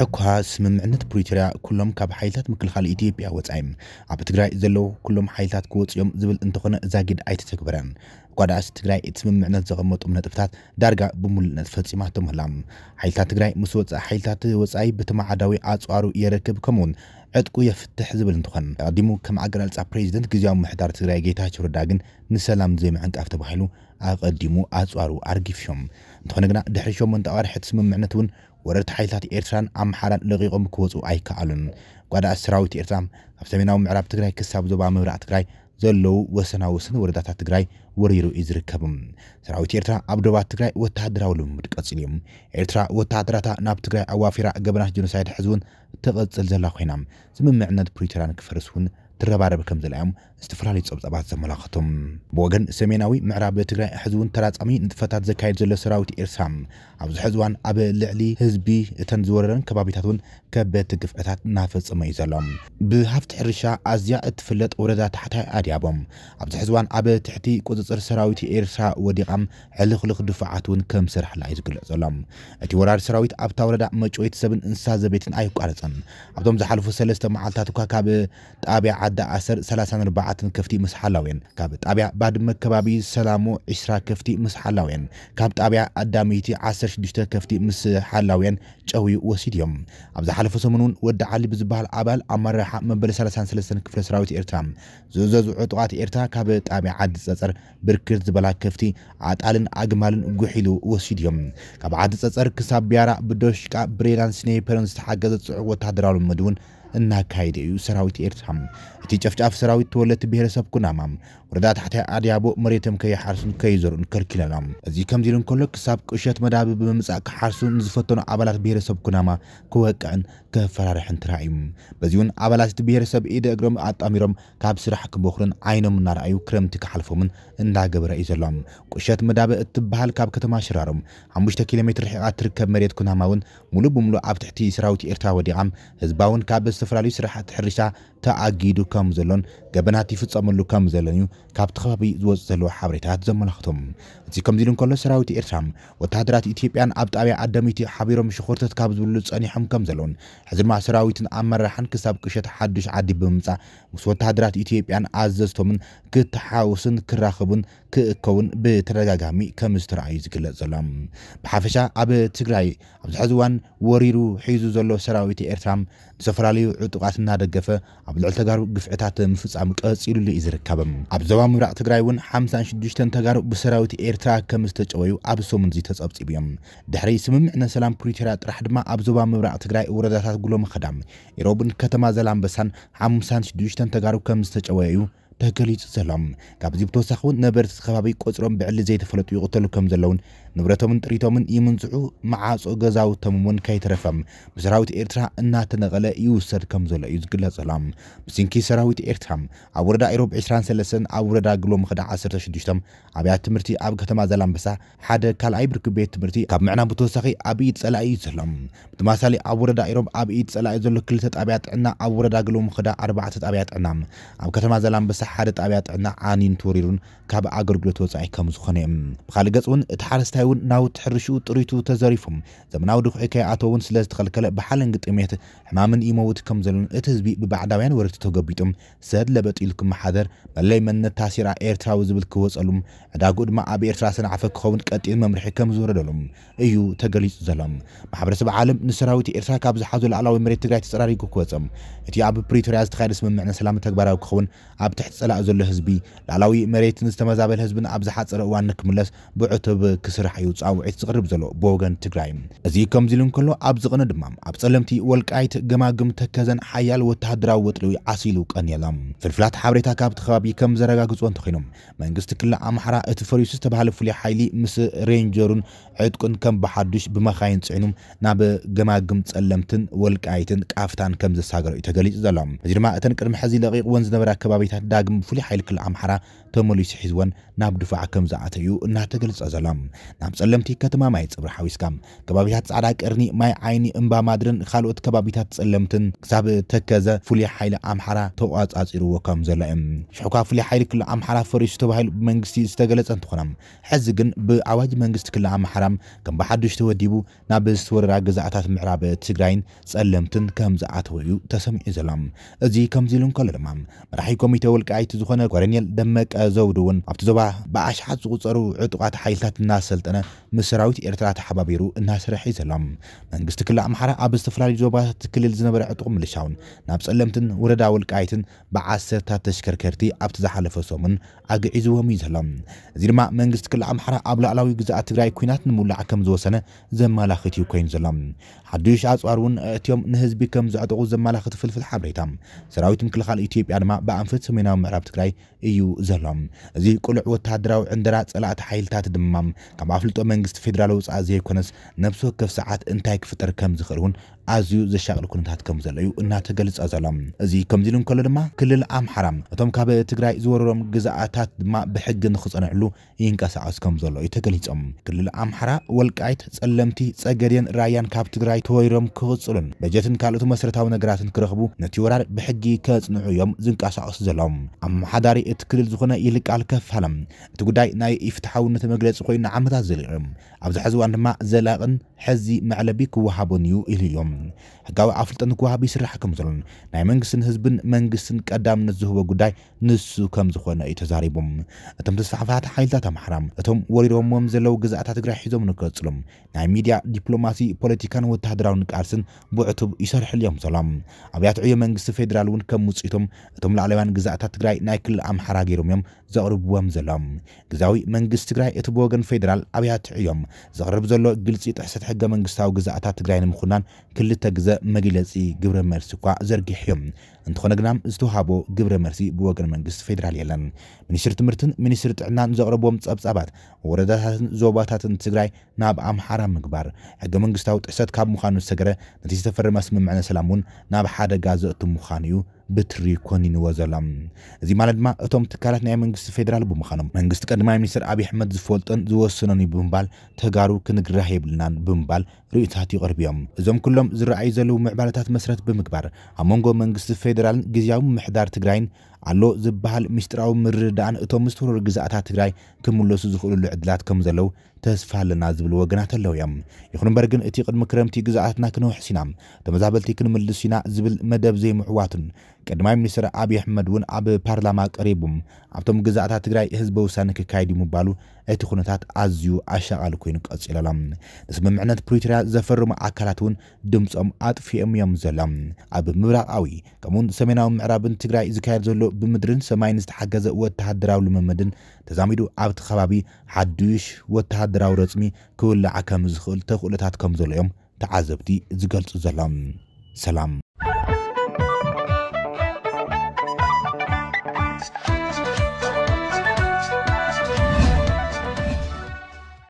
ሕኳስ ስምምዕነት ፕሪቶርያ ኩሎም ካብ ሓይልታት ምክልኻል ኢትዮጵያ ወፃኢ ኣብ ትግራይ ዘለዉ ኩሎም ሓይልታት ክወፅኦም ዝብል እንተኾነ ዛጊድ ኣይተተግብረን ጓዳእሲ ትግራይ እቲ ስምምዕነት ዘቐመጡም ነጥብታት ዳርጋ ብምሉእነት ፈፂማ ተምህላ ሓይልታት ትግራይ ምስ ወፃእ ሓይልታት ወፃኢ ብተመዓዳዊ ኣፅዋሩ የረክብ ከምኡውን ዕጥቁ የፍትሕ ዝብል እንትኾን ቀዲሙ ከም ኣገላልፃ ፕሬዚደንት ግዜዊ ምሕዳር ትግራይ ጌታቸው ረዳ ግን ንሰላም ዘይምዕንቃፍ ተባሂሉ ኣቐዲሙ ኣፅዋሩ ኣርጊፍ ኣርጊፍዮም እንትኾነ ግና ድሕሪ 8 ኣዋርሕቲ ስምምዕነት እውን ወረርቲ ሓይልታት ኤርትራን ኣምሓራን ለቂቖም ክወፁ ኣይከኣሉን ጓዳ ሰራዊት ኤርትራ ኣብ ሰሜናዊ ምዕራብ ትግራይ ክሳብ ዞባ ምብራቅ ትግራይ ዘለው ወሰና ወሰናወስን ወረዳታት ትግራይ ወሪሩ እዩ ዝርከብ ሰራዊት ኤርትራ ኣብ ደባት ትግራይ ወተሃደራዊ ልምምድ ቀፂል እዩ ኤርትራ ወተሃደራታ ናብ ትግራይ ኣዋፊራ ገበናት ጀኖሳይድ እውን ተቐፅል ዘላ ኮይና ስምምዕነት ፕሪቶሪያን ክፈርስ እውን ትረባረብ ከም ዘለዮም ዝተፈላለዩ ፀብፀባት ዘመላኽቶም ብወገን ሰሜናዊ ምዕራብ ትግራይ ሕዚ እውን ተራፃሚ ንጥፈታት ዘካየድ ዘሎ ሰራዊት ኤርትራ ኣብዚ ሕዚ እዋን ኣብ ልዕሊ ህዝቢ እተን ዝወረረን ከባቢታት እውን ከበድቲ ግፍዕታት እናፈፀመ እዩ ዘሎም ብሃፍቲ ሕርሻ ኣዝያ እትፍለጥ ወረዳ ታሕታይ ኣድያቦም ኣብዚ ሕዚ እዋን ኣብ ትሕቲ ቁፅፅር ሰራዊት ኤርትራ ወዲቓም ሕልኽልኽ ድፍዓት እውን ከም ስራሕላ እዩ ዝግለፅ ዘሎም እቲ ወራሪ ሰራዊት ኣብታ ወረዳ መጮይት ሰብን እንስሳ ዘቤትን ኣይቋረፅን ኣብቶም ዝሓለፉ ሰለስተ መዓልትታት እኳ ካብ ጣብያ ዓዳ ኣሰር 34 24 ከፍቲ ምስ ሓላውያን ካብ ጣብያ ባድመ ከባቢ ሰላሙ 20 ከፍቲ ምስ ሓላውያን ካብ ጣብያ ኣዳሚይቲ 16 ከፍቲ ምስ ሓላውያን ጨው ወሲድ እዮም ኣብ ዝሓለፈ ሰሙን እውን ወዲ ዓሊ ብዝበሃል ኣባል ኣመራርሓ መበለ 33 ክፍለ ሰራዊት ኤርትራ ዝእዘዙ ዕጡቃት ኤርትራ ካብ ጣብያ ዓዲ ፀፀር ብርክት ዝበላ ከፍቲ ኣጣልን ኣግማልን ጉሒሉ ወሲድ እዮም ካብ ዓዲ ፀፀር ክሳብ ብያራ ብዶሽቃ ብሬላን ስኔፐርን ዝተሓገዘ ፅዑቕ ወታደራዊ ልምድ እውን እናካይደ እዩ ሰራዊት ኤርትራ እቲ ጨፍጫፍ ሰራዊት ተወለቲ ብሄረሰብ ኩናማ ወረዳ ታሕቲ ኣድያቦ መሬቶም ከይሓርሱን ከይዘርኡን ከልኪለሎም እዚ ከምዚ ኢሉ እንከሎ ክሳብ ቅሸት መዳብ ብምምፃእ ክሓርሱ ንዝፈተኑ ኣባላት ብሄረሰብ ኩናማ ክወቅዕን ከፈራርሕን በዚ እውን ኣባላት እቲ ብሄረሰብ ኢደ እግሮም ኣጣሚሮም ካብ ስራሕ ክበኽሩን ዓይኖም እናርኣዩ ክረምቲ ክሓልፎምን እንዳገበረ እዩ ዘሎም ቅሸት መዳብ እትበሃል ካብ ከተማ ሽራሮም 5 ኪሎ ሜትር ርሒቓ ትርከብ መሬት ኩናማ እውን ሙሉእ ብምሉእ ኣብ ትሕቲ ሰራዊት ኤርትራ ወዲቓም ህዝባውን ካብ ዝተፈላለዩ ስራሕቲ ሕርሻ ተኣጊዱ ከም ዘሎን ገበናት ይፍፀመሉ ከም ዘሎን እዩ ካብቲ ከባቢ ዝወፅእ ዘለዎ ሓበሬታት ዘመላኽቶም እዚ ከምዚ ኢሉ እንከሎ ሰራዊት ኤርትራ ወታደራት ኢትዮጵያን ኣብ ጣብያ ኣዳሚት ሓቢሮም ሽኮርተት ካብ ዝብሉ ፀኒሖም ከም ዘለውን ሕዚ ድማ ሰራዊትን ኣመራርሓን ክሳብ ቅሸት ሓዱሽ ዓዲ ብምምፃእ ምስ ወታደራት ኢትዮጵያን ኣዘዝቶምን ክተሓውስን ክራኸቡን ክእከውን ብተደጋጋሚ ከም ዝተረኣዩ ዝግለጽ ዘሎ ብሓፈሻ ኣብ ትግራይ ኣብዚ ሕዚ እዋን ወሪሩ ሒዙ ዘሎ ሰራዊት ኤርትራ ዝተፈላለዩ ዝተፈላለዩ ዕጡቃት እናደገፈ ኣብ ልዕሊ ተጋሩ ግፍዕታት ምፍፃም ቀፂሉሉ እዩ ዝርከብ ኣብ ዞባ ምብራቅ ትግራይ እውን 56 ተጋሩ ብሰራዊት ኤርትራ ከም ዝተጨወዩ ኣብ ሰሙን እዚ ተፀብፂቡ እዮም ድሕሪ ስምምዕ ነሰላም ፕሪቶርያ ጥራሕ ድማ ኣብ ዞባ ምብራቅ ትግራይ ወረዳታት ጉሎ መኸዳም ኢሮብን ከተማ ዘላንበሳን 56 ተጋሩ ከም ዝተጨወዩ ተገሊፁ ዘሎም ካብዚ ብተወሳኺ እውን ነበርቲ ከባቢ ቆፅሮም ብዕሊ ዘይተፈለጡ ይቕተሉ ከም ዘለውን ንብረቶምን ጥሪቶምን ይምንፅዑ መዓፆ ገዛውቶም እውን ከይተረፈም ብሰራዊት ኤርትራ እናተነቐለ ይውሰድ ከም ዘሎ እዩ ዝግለጸሎም ብስንኪ ሰራዊት ኤርትራ ኣብ ወረዳ ኢሮብ 23 ኣብ ወረዳ ግሎ ምክዳ 16 ኣብያት ትምህርቲ ኣብ ከተማ ዘላንበሳ ሓደ ካልኣይ ብርኪ ቤት ትምህርቲ ካብ ምዕና ብተወሳኺ ኣብ ኢድ ፀላኢ እዩ ዘሎም ብተማሳሊ ኣብ ወረዳ ኢሮብ ኣብ ኢድ ፀላኢ ዘሎ ክልተ ጣብያ ጥዕና ኣብ ወረዳ ግሎ ምክዳ 4 ጣብያ ጥዕና ኣብ ከተማ ዘላንበሳ ሓደ ጣብያ ጥዕና ዓኒን ተወሪሩን ካብ ኣገልግሎት ወፃኢ ከም ዝኾነ እዮም ብካልእ ገጽ እውን እቲ ሓረስታይ ون ناوت حرشو طريتو تزاريفهم زمناو دخ إكاي عطوون سلاز تخلقل بحالن قد إميهت حمامن إيموت كمزلون إتزبي ببعداوين ورتتو قبيتم ساد لبت إلكم حذر ملاي من التاسير عا إيرترا وزبل كووز ألوم عداقود ما عابي إيرترا سنعفق خوون قد إن ممرحي كمزور دلوم إيو تقليز زلم محبرة سب عالم نسراوي تي إيرترا كابز حازو العلاوي مريت تقاي تسراري كوكوزم إتي عاب بريتورياز تخير اسم معنى سلامة تكبارا وكخون عاب تحت سلاء زل هزبي العلاوي مريت نستمزابل هزبن عاب زحات سرقوان نكملس بعتب كسر እዩ ፃውዒት ዝቕርብ ዘሎ ብወገን ትግራይ እዚ ከምዚ ኢሉ እንከሎ ኣብ ዝቕነ ድማ ኣብ ጸለምቲ ወልቃይት ገማግም ተከዘን ሓያል ወተሃደራዊ ወጥልዊ ዓሲሉ ቀኒሎም ፍልፍላት ሓበሬታ ካብቲ ከባቢ ከም ዘረጋግፁ እንተኮይኖም መንግስቲ ክልል ኣምሓራ እቲ ፈሪሱ ዝተባሃለ ፍሉይ ሓይሊ ምስ ሬንጀሩን ዕጥቁን ከም ብሓዱሽ ብመኻይን ፅዒኑ ናብ ገማግም ጸለምትን ወልቃይትን ቃፍታን ከም ዘሳገሩ እዩ ተገሊጹ ዘሎ እዚ ድማ እተን ቅድሚ ሕዚ ለቂቕወን ዝነበራ ከባቢታት ዳግም ብፍሉይ ሓይሊ ክልል ኣምሓራ ተመሊሱ ሒዝወን ናብ ድፋዕ ከም ዝኣተዩ እናተገልጸ ዘሎ ናብ ጸለምቲ ከተማ ማይ ፅብሪ ሓዊስካ ከባቢታት ፃዕዳ ቅርኒ ማይ ዓይኒ እምባ ማድርን ካልኦት ከባቢታት ጸለምትን ክሳብ ተከዘ ፍሉይ ሓይሊ ኣምሓራ ተቋጻፂርዎ ከም ዘሎ እዩ ሽሑካ ፍሉይ ሓይሊ ክልል ኣምሓራ ፈሪሱ ተባሂሉ ብመንግስቲ ዝተገለጸ እንትኾኖም ሕዚ ግን ብኣዋጅ መንግስቲ ክልል ኣምሓራ ከም ብሓዱሽ ተወዲቡ ናብ ዝተወረራ ገዛእታት ምዕራብ ትግራይን ጸለምትን ከም ዝኣተወ እዩ ተሰሚዑ ዘሎ እዚ ከምዚ ኢሉ እንከሎ ድማ መራሒ ኮሚቴ ወልቃይቲ ዝኾነ ኮረኔል ደመቀ ዘውድ እውን ኣብቲ ዞባ ብኣሽሓት ዝቑፀሩ ዕጡቓት ሓይልታት እናሰልጠነ ምስ ሰራዊት ኤርትራ ተሓባቢሩ እናስርሕ እዩ ዘሎ መንግስቲ ክልል ኣምሓራ ኣብ ዝተፈላለዩ ዞባታት ክልል ዝነበረ ዕጡቕ ምልሻውን ናብ ጸለምትን ወረዳ ወልቃይትን ብዓሰርታት ተሽከርከርቲ ኣብቲ ዝሓለፈ ሰሙን ኣግዒዝዎም እዩ ዘሎ እዚ ድማ መንግስቲ ክልል ኣምሓራ ኣብ ላዕላዊ ግዛኣት ትግራይ ኩናት ንምውላዕ ከም ዝወሰነ ዘመላኽት እዩ ኮይኑ ዘሎ ሓዱሽ ኣፅዋር እውን እትዮም ንህዝቢ ከም ዘዕጠቑ ዘመላኽት ፍልፍል ሓበሬታ ሰራዊት ምክልኻል ኢትዮጵያ ድማ ብኣንፈት ሰሜናዊ ምዕራብ ትግራይ እዩ ዘሎ እዚ ቁልዕ ወታደራዊ ዕንደራ ጸላእቲ ሓይልታት ድማ ካብ ኣፍልጦ መንግስቲ ፌደራል ውፃእ ዘይኮነስ ነብሲ ወከፍ ሰዓት እንታይ ክፍጠር ከም ዝኽእል እውን ኣዝዩ ዘሻቅል ኩነታት ከም ዘሎ እዩ እናተገልፀ ዘሎ እዚ ከምዚ ኢሉ እንከሎ ድማ ክልል ኣምሓራ እቶም ካብ ትግራይ ዝወረሮም ግዛኣታት ድማ ብሕጊ ንክፀንዕሉ ይንቀሳቀስ ከም ዘሎ እዩ ተገሊፆም ክልል ኣምሓራ ወልቃይት ፀለምቲ ፀገድየን ራያን ካብ ትግራይ ተወይሮም ክቕፅሉን በጀትን ካልኦት መሰረታዊ ነገራትን ክረኽቡ ነቲ ወራር ብሕጊ ከፅንዑ እዮም ዝንቀሳቀሱ ዘሎም ኣመሓዳሪ እቲ ክልል ዝኾነ ይልቃል ከፋለም እቲ ጉዳይ ናይ ኢፍትሓውነት መግለፂ ኮይኑ ንዓመታት ዘልዮም ኣብዚ ሕዚ እዋን ድማ ዘላቕን ሕዚ መዕለቢ ክወሃቦን እዩ ኢሉ እዮም ሕጋዊ ኣፍልጠን ንክወሃብ ይስራሕ ከም ዘሎን ናይ መንግስትን ህዝብን መንግስትን ቀዳምነት ዝህቦ ጉዳይ ንሱ ከም ዝኾነ እዩ ተዛሪቦም እቶም ተስፋሕፋሕቲ ሓይልታት ኣምሓራ እቶም ወሪሮሞም ዘለው ግዛእታት ትግራይ ሒዞም ንክቐፅሎም ናይ ሚድያ ዲፕሎማሲ ፖለቲካን ወተሃደራዊ ንቃልስን ብዕቱብ ይሰርሕሉ እዮም ሰላም ኣብያት ዕዮ መንግስቲ ፌደራል እውን ከም ውፅኢቶም እቶም ላዕለዋን ግዛእታት ትግራይ ናይ ክልል ኣምሓራ ገይሮም እዮም ዘቕርብዎም ዘሎም ግዛዊ መንግስቲ ትግራይ እቲ ብወገን ፌደራል ኣብያት ዕዮም ዘቕርብ ዘሎ ግልፂ ጥሕሰት ሕገ መንግስታዊ ግዛእታት ትግራይ ንምኹናን كلتا جزاء مجلسي جبر مرسكوع زرقي حيوم እንተኾነ ግና ዝተዋሃቦ ግብረ መርሲ ብወገን መንግስቲ ፌደራል የለን ሚኒስትሪ ትምህርትን ሚኒስትሪ ጥዕናን ዘቕረቦም ጸብጻባት ወረዳታትን ዞባታትን ትግራይ ናብ ኣምሓራ ምግባር ሕገ መንግስታዊ ጥሕሰት ካብ ምዃኑ ዝተገረ ነቲ ዝተፈረመ ስምምዕነ ሰላም እውን ናብ ሓደጋ ዘእቱ ምዃኑ እዩ ብትሪ ኮኒንዎ ዘሎም እዚ ማለት ድማ እቶም ትካላት ናይ መንግስቲ ፌደራል ብምዃኖም መንግስቲ ቀድማይ ሚኒስትር ኣብዪ ኣሕመድ ዝፈልጦን ዝወሰኖን እዩ ብምባል ተጋሩ ክንግራህ የብልናን ብምባል ርእታት ይቕርብ እዮም እዞም ኩሎም ዝረኣዩ ዘለዉ ምዕባለታት መስረት ብምግባር ኣብ መንጎ መንግስቲ ፌ ራ ግዜያዊ ምሕዳር ትግራይን ኣሎ ዝበሃል ምስጢራዊ ምርዳእን እቶም ዝተወረሩ ትውርር ግዛኣታት ትግራይ ክምለሱ ዝኽእልሉ ዕድላት ከም ዘለው ተስፋ ኣለና ዝብል ወገናት ኣለው እዮም ይኹን እምበር ግን እቲ ቅድሚ ክረምቲ ግዛኣትና ክንውሕስ ኢና ተመዛበልቲ ክንምልስ ኢና ዝብል መደብ ዘይምዕዋትን ቀዳማይ ሚኒስትር ኣብዪ ኣሕመድ እውን ኣብ ፓርላማ ቀሪቡ ኣብቶም ግዛኣታት ትግራይ ህዝበ ውሳኒ ክካየድ እዩ ምባሉ እቲ ኩነታት ኣዝዩ ኣሻቓሊ ኮይኑ ቀፂሉ ኣሎ ንስምምዕነት ፕሪቶርያ ዘፈርሙ ኣካላት እውን ድምፆም ኣጥፊኦም እዮም ዘሎም ኣብ ምብራቃዊ ከምኡውን ሰሜናዊ ምዕራብን ትግራይ ዝካየድ ዘሎ ብምድርን ሰማይን ዝተሓገዘ ወተሃደራዊ ልምምድን ተዛሚዱ ኣብቲ ከባቢ ሓዱሽ ወተሃደራዊ ረፅሚ ክውላዓ ከም ዝኽእል ተኽእሎታት ከም ዘሎ እዮም ተዓዘብቲ ዝገልፁ ዘሎም ሰላም